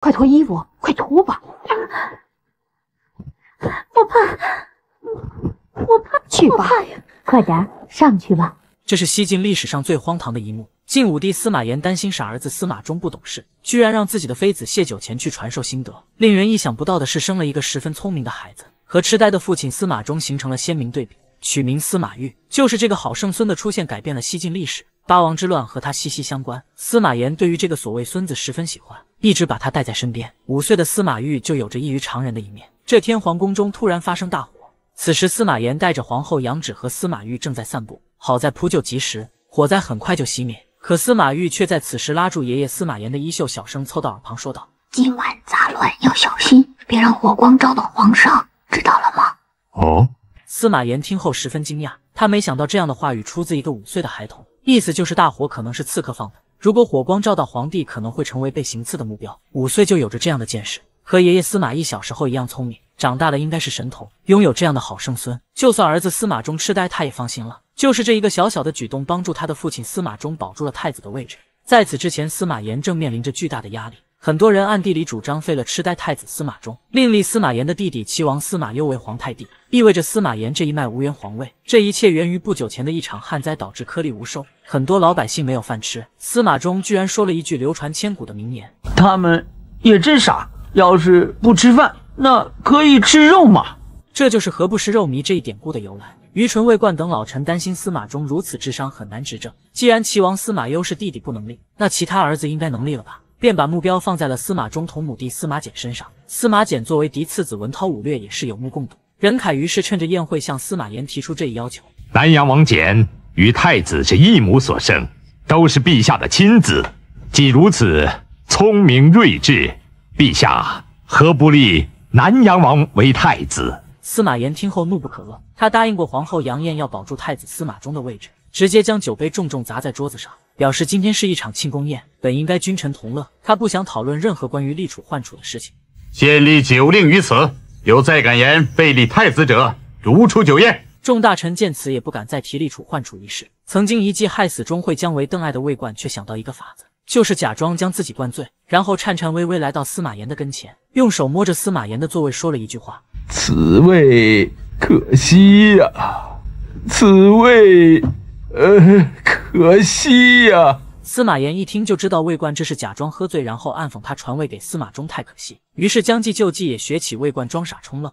快脱衣服，快脱吧！我怕，我怕，去吧，快点上去吧。这是西晋历史上最荒唐的一幕。晋武帝司马炎担心傻儿子司马衷不懂事，居然让自己的妃子谢九前去传授心得。令人意想不到的是，生了一个十分聪明的孩子，和痴呆的父亲司马衷形成了鲜明对比，取名司马昱。就是这个好圣孙的出现，改变了西晋历史。八王之乱和他息息相关。司马炎对于这个所谓孙子十分喜欢，一直把他带在身边。五岁的司马昱就有着异于常人的一面。这天皇宫中突然发生大火，此时司马炎带着皇后杨芷和司马昱正在散步。好在扑救及时，火灾很快就熄灭。可司马昱却在此时拉住爷爷司马炎的衣袖，小声凑到耳旁说道：“今晚杂乱要小心，别让火光照到皇上，知道了吗？”哦。司马炎听后十分惊讶。他没想到这样的话语出自一个五岁的孩童，意思就是大火可能是刺客放的。如果火光照到皇帝，可能会成为被行刺的目标。五岁就有着这样的见识，和爷爷司马懿小时候一样聪明，长大了应该是神童。拥有这样的好圣孙，就算儿子司马衷痴呆，他也放心了。就是这一个小小的举动，帮助他的父亲司马衷保住了太子的位置。在此之前，司马炎正面临着巨大的压力。很多人暗地里主张废了痴呆太子司马衷，另立司马炎的弟弟齐王司马攸为皇太帝，意味着司马炎这一脉无缘皇位。这一切源于不久前的一场旱灾，导致颗粒无收，很多老百姓没有饭吃。司马衷居然说了一句流传千古的名言：“他们也真傻，要是不吃饭，那可以吃肉嘛。”这就是“何不食肉糜”这一典故的由来。愚蠢未冠等老臣担心司马衷如此智商很难执政，既然齐王司马攸是弟弟不能立，那其他儿子应该能立了吧？便把目标放在了司马衷同母弟司马简身上。司马简作为嫡次子，文韬武略也是有目共睹。任凯于是趁着宴会向司马炎提出这一要求。南阳王简与太子是一母所生，都是陛下的亲子。既如此，聪明睿智，陛下何不立南阳王为太子？司马炎听后怒不可遏，他答应过皇后杨艳要保住太子司马衷的位置，直接将酒杯重重砸在桌子上。表示今天是一场庆功宴，本应该君臣同乐，他不想讨论任何关于立储换储的事情。建立酒令于此，有再敢言背立太子者，逐出酒宴。众大臣见此也不敢再提立储换储一事。曾经一计害死钟会、姜维、邓艾的魏冠，却想到一个法子，就是假装将自己灌醉，然后颤颤巍巍来到司马炎的跟前，用手摸着司马炎的座位，说了一句话：“此位可惜呀，此位，呃。”可惜呀！司马炎一听就知道魏冠这是假装喝醉，然后暗讽他传位给司马衷太可惜，于是将计就计，也学起魏冠装傻充愣。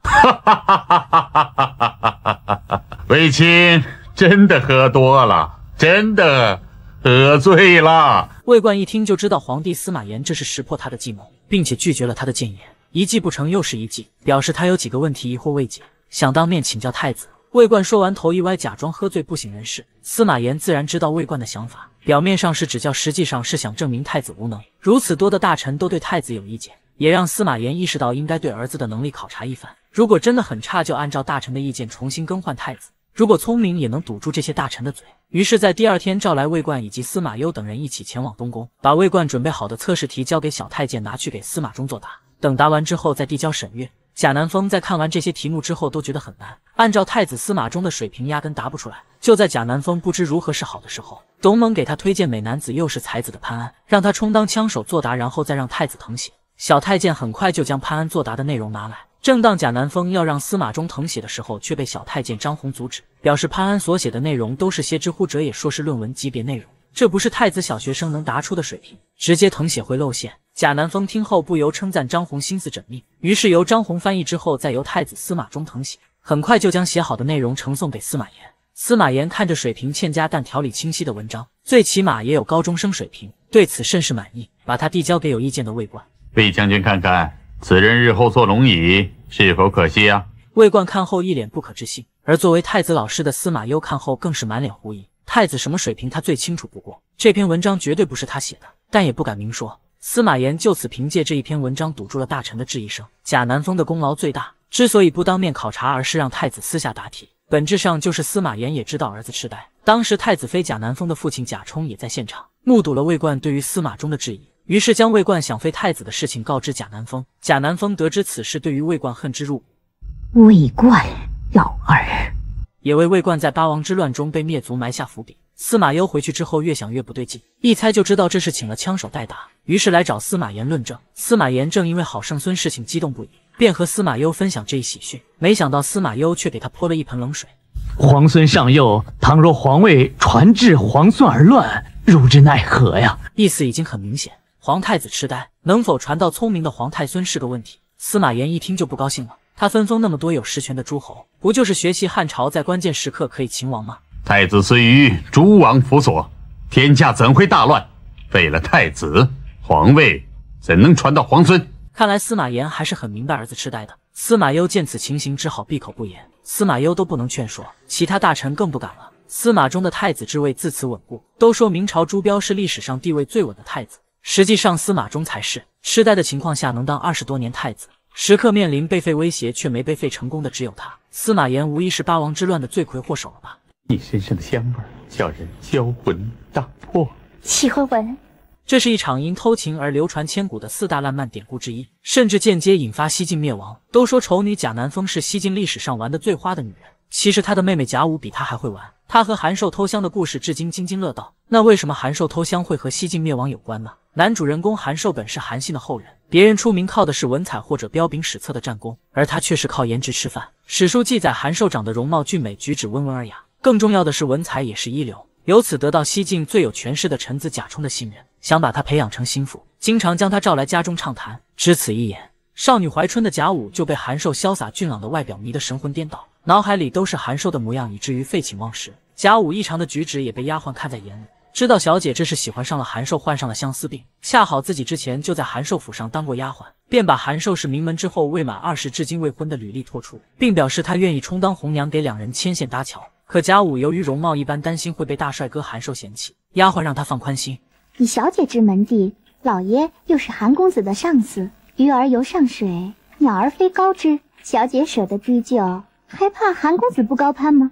魏青真的喝多了，真的喝醉了。魏冠一听就知道皇帝司马炎这是识破他的计谋，并且拒绝了他的谏言。一计不成，又是一计，表示他有几个问题疑惑未解，想当面请教太子。魏冠说完，头一歪，假装喝醉不省人事。司马炎自然知道魏冠的想法，表面上是指教，实际上是想证明太子无能。如此多的大臣都对太子有意见，也让司马炎意识到应该对儿子的能力考察一番。如果真的很差，就按照大臣的意见重新更换太子；如果聪明，也能堵住这些大臣的嘴。于是，在第二天，召来魏冠以及司马攸等人一起前往东宫，把魏冠准备好的测试题交给小太监拿去给司马衷作答。等答完之后，再递交审阅。贾南风在看完这些题目之后都觉得很难，按照太子司马衷的水平，压根答不出来。就在贾南风不知如何是好的时候，董猛给他推荐美男子又是才子的潘安，让他充当枪手作答，然后再让太子誊写。小太监很快就将潘安作答的内容拿来。正当贾南风要让司马衷誊写的时候，却被小太监张宏阻止，表示潘安所写的内容都是些知乎者也硕士论文级别内容，这不是太子小学生能答出的水平，直接誊写会露馅。贾南风听后不由称赞张宏心思缜密，于是由张宏翻译之后再由太子司马衷誊写，很快就将写好的内容呈送给司马炎。司马炎看着水平欠佳但条理清晰的文章，最起码也有高中生水平，对此甚是满意，把他递交给有意见的魏冠。魏将军，看看此人日后坐龙椅是否可惜啊？魏冠看后一脸不可置信，而作为太子老师的司马攸看后更是满脸狐疑。太子什么水平他最清楚不过，这篇文章绝对不是他写的，但也不敢明说。司马炎就此凭借这一篇文章堵住了大臣的质疑声。贾南风的功劳最大，之所以不当面考察，而是让太子私下答题，本质上就是司马炎也知道儿子痴呆。当时太子妃贾南风的父亲贾充也在现场，目睹了魏冠对于司马衷的质疑，于是将魏冠想废太子的事情告知贾南风。贾南风得知此事，对于魏冠恨之入骨。魏冠老儿，也为魏冠在八王之乱中被灭族埋下伏笔。司马攸回去之后越想越不对劲，一猜就知道这是请了枪手代打，于是来找司马炎论证。司马炎正因为好圣孙事情激动不已，便和司马攸分享这一喜讯。没想到司马攸却给他泼了一盆冷水：“皇孙尚幼，倘若皇位传至皇孙而乱，汝之奈何呀？”意思已经很明显，皇太子痴呆，能否传到聪明的皇太孙是个问题。司马炎一听就不高兴了，他分封那么多有实权的诸侯，不就是学习汉朝在关键时刻可以擒王吗？太子虽于诸王辅佐，天下怎会大乱？废了太子，皇位怎能传到皇孙？看来司马炎还是很明白儿子痴呆的。司马攸见此情形，只好闭口不言。司马攸都不能劝说，其他大臣更不敢了。司马衷的太子之位自此稳固。都说明朝朱标是历史上地位最稳的太子，实际上司马衷才是痴呆的情况下能当二十多年太子，时刻面临被废威胁却没被废成功的只有他。司马炎无疑是八王之乱的罪魁祸首了吧？你身上的香味，叫人销魂荡魄。喜欢闻？这是一场因偷情而流传千古的四大烂漫典故之一，甚至间接引发西晋灭亡。都说丑女贾南风是西晋历史上玩的最花的女人，其实她的妹妹贾武比她还会玩。她和韩寿偷香的故事至今津津乐道。那为什么韩寿偷香会和西晋灭亡有关呢？男主人公韩寿本是韩信的后人，别人出名靠的是文采或者彪炳史册的战功，而他却是靠颜值吃饭。史书记载，韩寿长得容貌俊美，举止温文尔雅。更重要的是，文采也是一流，由此得到西晋最有权势的臣子贾充的信任，想把他培养成心腹，经常将他召来家中畅谈。只此一眼，少女怀春的贾武就被韩寿潇洒俊朗的外表迷得神魂颠倒，脑海里都是韩寿的模样，以至于废寝忘食。贾武异常的举止也被丫鬟看在眼里，知道小姐这是喜欢上了韩寿，患上了相思病。恰好自己之前就在韩寿府上当过丫鬟，便把韩寿是名门之后、未满二十、至今未婚的履历托出，并表示他愿意充当红娘，给两人牵线搭桥。可贾武由于容貌一般，担心会被大帅哥韩寿嫌弃。丫鬟让他放宽心，以小姐之门第，老爷又是韩公子的上司，鱼儿游上水，鸟儿飞高枝，小姐舍得追究，还怕韩公子不高攀吗？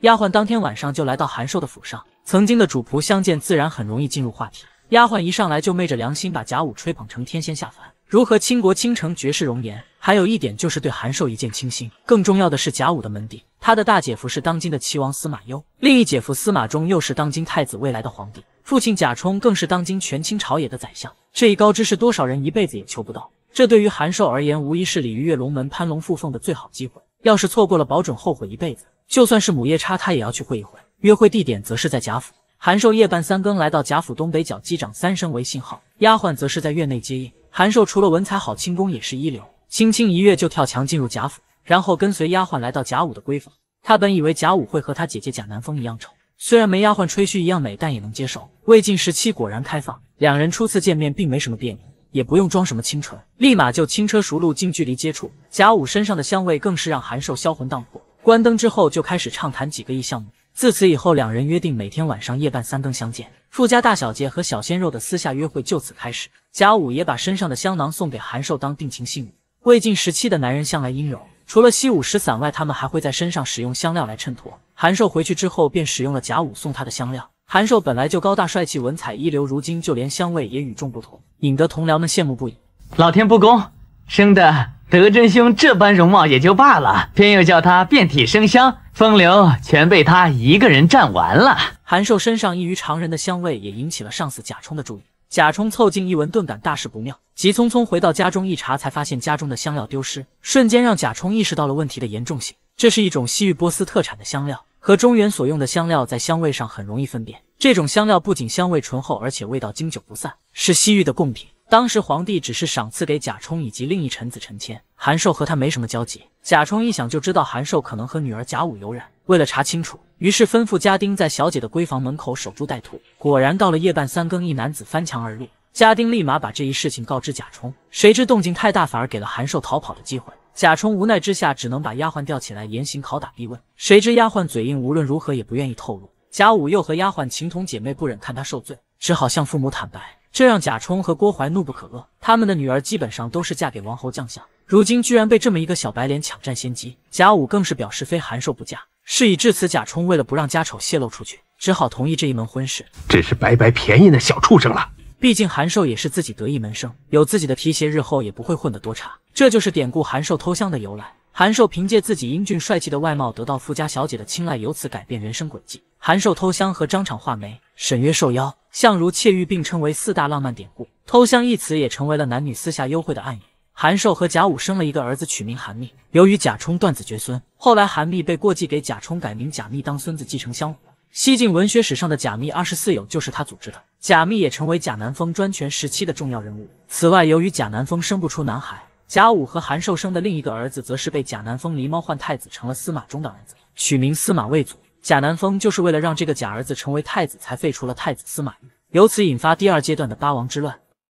丫鬟当天晚上就来到韩寿的府上，曾经的主仆相见，自然很容易进入话题。丫鬟一上来就昧着良心把贾武吹捧成天仙下凡。如何倾国倾城、绝世容颜？还有一点就是对韩寿一见倾心。更重要的是贾武的门第，他的大姐夫是当今的齐王司马攸，另一姐夫司马衷又是当今太子、未来的皇帝，父亲贾充更是当今权倾朝野的宰相。这一高知是多少人一辈子也求不到。这对于韩寿而言，无疑是鲤鱼跃龙门、攀龙附凤的最好机会。要是错过了，保准后悔一辈子。就算是母夜叉，他也要去会一会。约会地点则是在贾府。韩寿夜半三更来到贾府东北角，击掌三声为信号，丫鬟则是在院内接应。韩寿除了文采好，轻功也是一流，轻轻一跃就跳墙进入贾府，然后跟随丫鬟来到贾武的闺房。他本以为贾武会和他姐姐贾南风一样丑，虽然没丫鬟吹嘘一样美，但也能接受。魏晋时期果然开放，两人初次见面并没什么别扭，也不用装什么清纯，立马就轻车熟路近距离接触。贾武身上的香味更是让韩寿销魂荡魄。关灯之后就开始畅谈几个亿项目。自此以后，两人约定每天晚上夜半三更相见。富家大小姐和小鲜肉的私下约会就此开始。贾武也把身上的香囊送给韩寿当定情信物。魏晋时期的男人向来阴柔，除了习武石散外，他们还会在身上使用香料来衬托。韩寿回去之后便使用了贾武送他的香料。韩寿本来就高大帅气，文采一流，如今就连香味也与众不同，引得同僚们羡慕不已。老天不公，生的。德真兄这般容貌也就罢了，偏又叫他遍体生香，风流全被他一个人占完了。韩寿身上异于常人的香味也引起了上司贾充的注意。贾充凑近一闻，顿感大事不妙，急匆匆回到家中一查，才发现家中的香料丢失，瞬间让贾充意识到了问题的严重性。这是一种西域波斯特产的香料，和中原所用的香料在香味上很容易分辨。这种香料不仅香味醇厚，而且味道经久不散，是西域的贡品。当时皇帝只是赏赐给贾充以及另一臣子陈谦，韩寿和他没什么交集。贾充一想就知道韩寿可能和女儿贾武有染，为了查清楚，于是吩咐家丁在小姐的闺房门口守株待兔。果然到了夜半三更，一男子翻墙而入，家丁立马把这一事情告知贾充。谁知动静太大，反而给了韩寿逃跑的机会。贾充无奈之下，只能把丫鬟吊起来严刑拷打逼问。谁知丫鬟嘴硬，无论如何也不愿意透露。贾武又和丫鬟情同姐妹，不忍看她受罪，只好向父母坦白。这让贾充和郭淮怒不可遏，他们的女儿基本上都是嫁给王侯将相，如今居然被这么一个小白脸抢占先机，贾武更是表示非韩寿不嫁。事已至此，贾充为了不让家丑泄露出去，只好同意这一门婚事，真是白白便宜那小畜生了。毕竟韩寿也是自己得意门生，有自己的提携，日后也不会混得多差。这就是典故韩寿偷香的由来。韩寿凭借自己英俊帅气的外貌得到富家小姐的青睐，由此改变人生轨迹。韩寿偷香和张敞画眉，沈约受邀。相如窃玉并称为四大浪漫典故，偷香一词也成为了男女私下幽会的暗语。韩寿和贾武生了一个儿子，取名韩密。由于贾充断子绝孙，后来韩密被过继给贾充，改名贾密，当孙子继承香火。西晋文学史上的贾密二十四友就是他组织的。贾密也成为贾南风专权时期的重要人物。此外，由于贾南风生不出男孩，贾武和韩寿生的另一个儿子则是被贾南风狸猫换太子，成了司马衷的儿子，取名司马魏祖。贾南风就是为了让这个假儿子成为太子，才废除了太子司马懿，由此引发第二阶段的八王之乱。